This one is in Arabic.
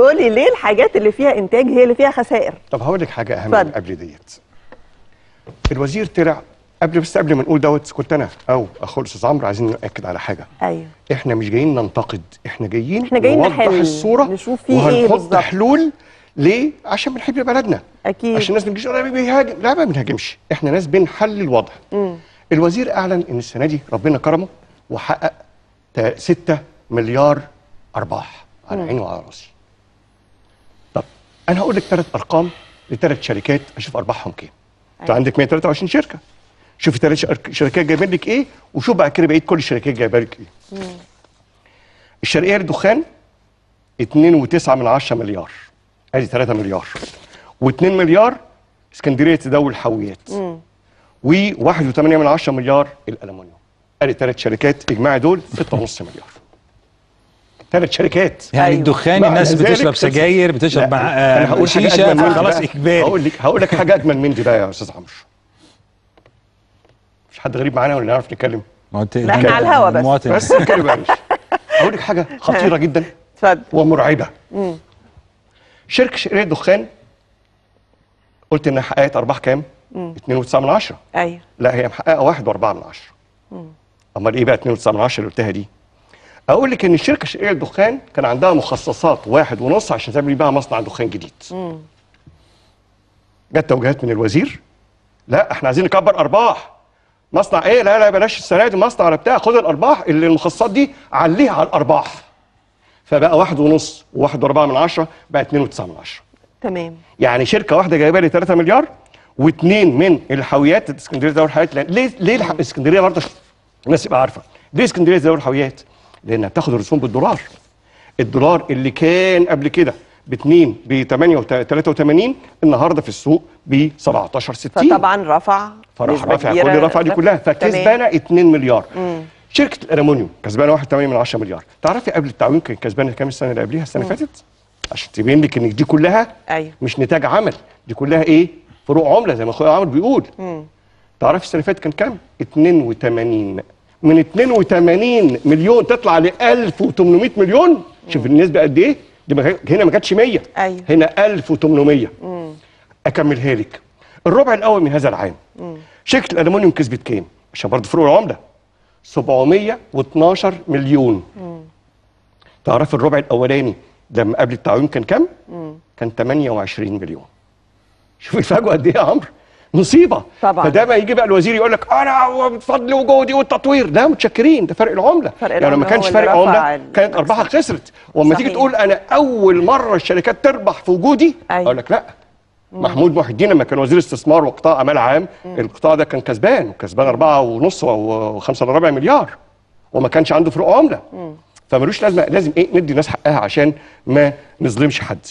تقولي ليه الحاجات اللي فيها انتاج هي اللي فيها خسائر طب هقول لك حاجه اهم قبل ديت الوزير طلع قبل بس قبل ما نقول دوت كنت انا او اخو الاستاذ عمرو عايزين ناكد على حاجه ايوه احنا مش جايين ننتقد احنا جايين احنا جايين نوضح نحل الصوره نشوف فيه ايه بالظبط حلول ليه عشان بنحب بلدنا اكيد عشان الناس ما تجيش بيهاجم لا ما بنهاجمش احنا ناس بنحل الوضع مم. الوزير اعلن ان السنه دي ربنا كرمه وحقق 6 مليار ارباح على عيني وعلى راسي انا هقول لك ثلاث ارقام لثلاث شركات اشوف ارباحهم كام أيوة. انت عندك 123 شركه شوف ثلاث شركات جايبين لك ايه وشوف بعد كده بقيه كل الشركات جايبه لك ايه مم. الشرقيه للدخان 2.9 من 10 مليار ادي 3 مليار و2 مليار اسكندريه تداول الحاويات و1.8 من 10 مليار الالومنيوم ادي ثلاث شركات اجماعي دول 6.5 مليار ثلاث شركات يعني أيوة. الدخان الناس بتشرب سجاير بتشرب مع شيشه خلاص اجباري هقول لك هقول لك حاجه اجمل من دي بقى يا استاذ عمرو مش حد غريب معانا ولا نعرف نتكلم ما انت احنا على الهوا بس بس اتكلم يا لك حاجه خطيره جدا اتفضل ومرعبه شركه شركه دخان قلت انها حققت ارباح كام؟ 2.9 من ايوه لا هي محققه 1.4 من امال ايه بقى 2.9 من اللي قلتها دي؟ هقول لك ان الشركه شركه الدخان كان عندها مخصصات واحد ونص عشان تعمل بيها مصنع دخان جديد جت توجيهات من الوزير لا احنا عايزين نكبر ارباح مصنع ايه لا لا بلاش السنه دي مصنع ولا بتاع خد الارباح اللي المخصصات دي عليها على الارباح فبقى واحد ونص وواحد واربعه من عشره بقى اتنين وتسعه من عشره تمام يعني شركه واحده جايبه لي 3 مليار واثنين من الحاويات اسكندريه زي الحاويات ليه ليه اسكندريه برضه الناس يبقى عارفه ليه اسكندريه زي الحاويات لانها بتاخد الرسوم بالدولار الدولار اللي كان قبل كده ب 2 ب 83 النهارده في السوق ب 17 60 فطبعا رفع فراح رفع كل الرفعه دي كلها فكسبانه 2 مليار مم. شركه الالومنيوم كسبانه 1.8 من 10 مليار تعرفي قبل التعويم كانت كسبانه كام السنه اللي قبليها السنه اللي فاتت عشان تبين لك ان دي كلها أيوه. مش نتاج عمل دي كلها ايه فروق عمله زي ما اخويا عمرو بيقول تعرفي السنه اللي فاتت كان كام 82 من 82 مليون تطلع ل 1800 مليون شوف النسبه قد ايه دي هنا ما كانتش 100 أيوة. هنا 1800 امم اكملها لك الربع الاول من هذا العام مم. شركه الالومنيوم كسبت كام عشان برضه فروق العمله 712 مليون مم. تعرف الربع الاولاني لما قبل التعويم كان كام كان 28 مليون شوف الفجوه قد ايه يا عمرو مصيبه طبعا فده ما يجي بقى الوزير يقول لك انا بفضل وجودي والتطوير لا متشكرين ده فرق العمله فرق يعني لو ما كانش فرق عمله كانت ارباحها خسرت واما تيجي تقول انا اول مره الشركات تربح في وجودي أيوة. اقول لك لا محمود محي الدين لما كان وزير استثمار وقطاع اعمال عام مم. القطاع ده كان كسبان وكسبان أربعة ونص وخمسة ربع مليار وما كانش عنده فروق عمله فملوش لازمه لازم ايه ندي الناس حقها عشان ما نظلمش حد